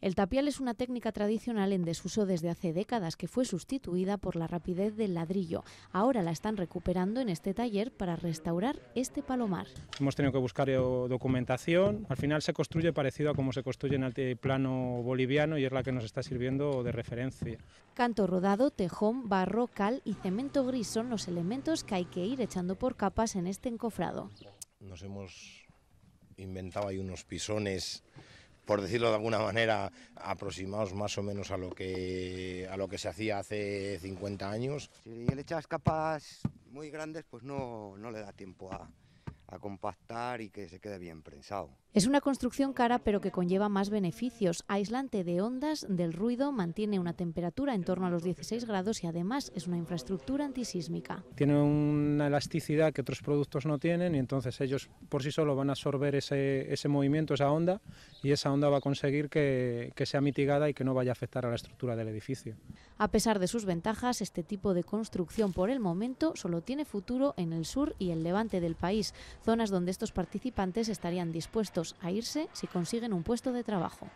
El tapial es una técnica tradicional en desuso desde hace décadas que fue sustituida por la rapidez del ladrillo. Ahora la están recuperando en este taller para restaurar este palomar. Hemos tenido que buscar eh, documentación. Al final se construye parecido a como se construye en el plano boliviano y es la que nos está sirviendo de referencia. Canto rodado, tejón, barro, cal y cemento gris son los elementos que hay que ir echando por capas en este encofrado. Nos hemos inventado ahí unos pisones por decirlo de alguna manera, aproximados más o menos a lo que, a lo que se hacía hace 50 años. Si le echas capas muy grandes, pues no, no le da tiempo a, a compactar y que se quede bien prensado. Es una construcción cara pero que conlleva más beneficios. Aislante de ondas del ruido, mantiene una temperatura en torno a los 16 grados y además es una infraestructura antisísmica. Tiene una elasticidad que otros productos no tienen y entonces ellos por sí solos van a absorber ese, movimiento, esa onda, y esa onda va a conseguir que sea mitigada y que no vaya a afectar a la estructura del edificio. A pesar de sus ventajas, este tipo de construcción por el momento solo tiene futuro en el sur y el levante del país, zonas donde estos participantes estarían dispuestos a irse si consiguen un puesto de trabajo.